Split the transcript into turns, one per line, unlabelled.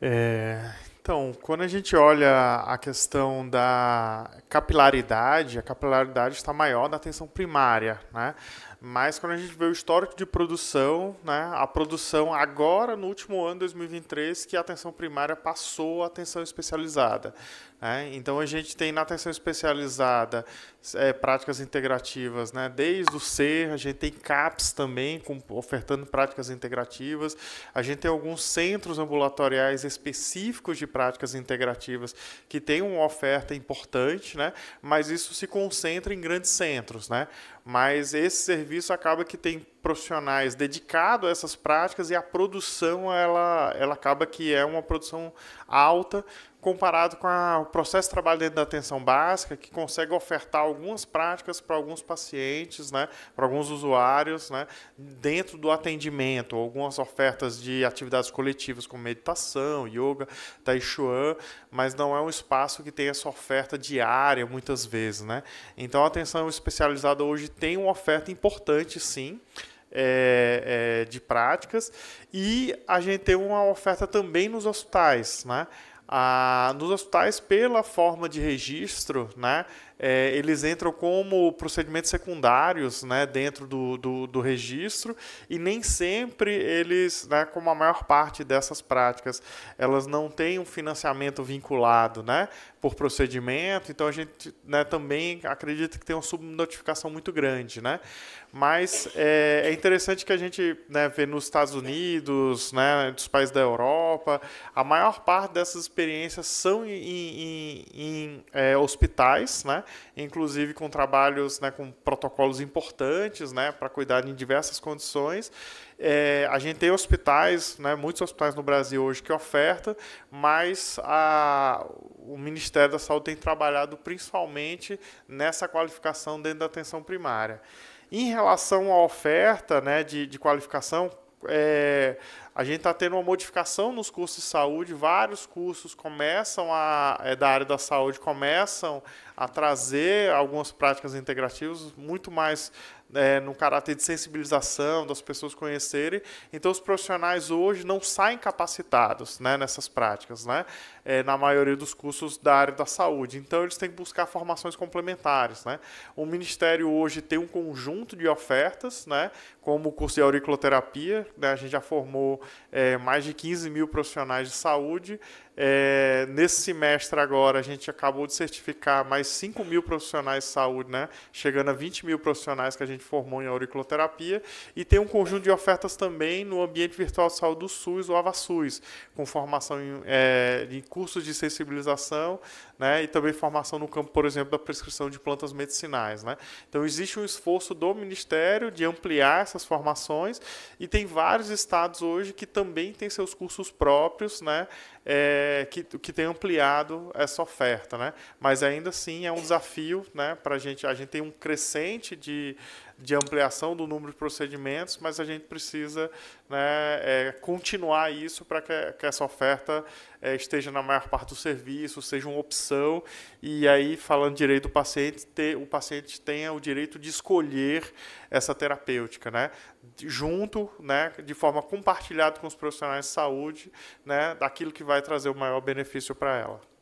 É, então, quando a gente olha a questão da capilaridade, a capilaridade está maior na atenção primária, né? Mas quando a gente vê o histórico de produção, né, a produção agora no último ano 2023 que a atenção primária passou à atenção especializada. Né? Então a gente tem na atenção especializada é, práticas integrativas, né? desde o ser, a gente tem CAPS também com, ofertando práticas integrativas, a gente tem alguns centros ambulatoriais específicos de práticas integrativas que têm uma oferta importante, né? mas isso se concentra em grandes centros. Né? Mas esse serviço serviço acaba que tem profissionais dedicados a essas práticas e a produção ela, ela acaba que é uma produção alta comparado com a, o processo de trabalho dentro da atenção básica, que consegue ofertar algumas práticas para alguns pacientes, né, para alguns usuários, né, dentro do atendimento, algumas ofertas de atividades coletivas como meditação, yoga, tai chuan, mas não é um espaço que tem essa oferta diária muitas vezes, né? Então a atenção especializada hoje tem uma oferta importante, sim. É, é, de práticas e a gente tem uma oferta também nos hospitais, né? Ah, nos hospitais, pela forma de registro, né, é, eles entram como procedimentos secundários né, dentro do, do, do, registro e nem sempre eles, né, como a maior parte dessas práticas, elas não têm um financiamento vinculado né, por procedimento, então a gente né, também acredita que tem uma subnotificação muito grande. Né? Mas é, é interessante que a gente né, vê nos Estados Unidos, né, dos países da Europa, a maior parte dessas são em, em, em é, hospitais, né? inclusive com trabalhos né, com protocolos importantes né, para cuidar em diversas condições. É, a gente tem hospitais, né, muitos hospitais no Brasil hoje que oferta, mas a, o Ministério da Saúde tem trabalhado principalmente nessa qualificação dentro da atenção primária. Em relação à oferta né, de, de qualificação, é, a gente está tendo uma modificação nos cursos de saúde, vários cursos começam a, é, da área da saúde começam a trazer algumas práticas integrativas muito mais é, no caráter de sensibilização das pessoas conhecerem. Então os profissionais hoje não saem capacitados né, nessas práticas, né, é, na maioria dos cursos da área da saúde. Então eles têm que buscar formações complementares, né. O ministério hoje tem um conjunto de ofertas, né, como o curso de auriculoterapia, né, a gente já formou é, mais de 15 mil profissionais de saúde. É, nesse semestre agora, a gente acabou de certificar mais 5 mil profissionais de saúde, né? chegando a 20 mil profissionais que a gente formou em auriculoterapia. E tem um conjunto de ofertas também no ambiente virtual de saúde do SUS, o AvaSUS, com formação em, é, em cursos de sensibilização né? e também formação no campo, por exemplo, da prescrição de plantas medicinais. Né? Então, existe um esforço do Ministério de ampliar essas formações e tem vários estados hoje que também tem seus cursos próprios, né? É, que, que tem ampliado essa oferta, né? Mas ainda assim é um desafio, né? Para a gente, a gente tem um crescente de de ampliação do número de procedimentos, mas a gente precisa né, é, continuar isso para que, que, essa oferta é, esteja na maior parte do serviço, seja uma opção, e aí, falando direito do paciente, ter, o paciente tenha o direito de escolher essa terapêutica, né? junto, né, de forma compartilhada com os profissionais de saúde, né, daquilo que vai trazer o maior benefício para ela.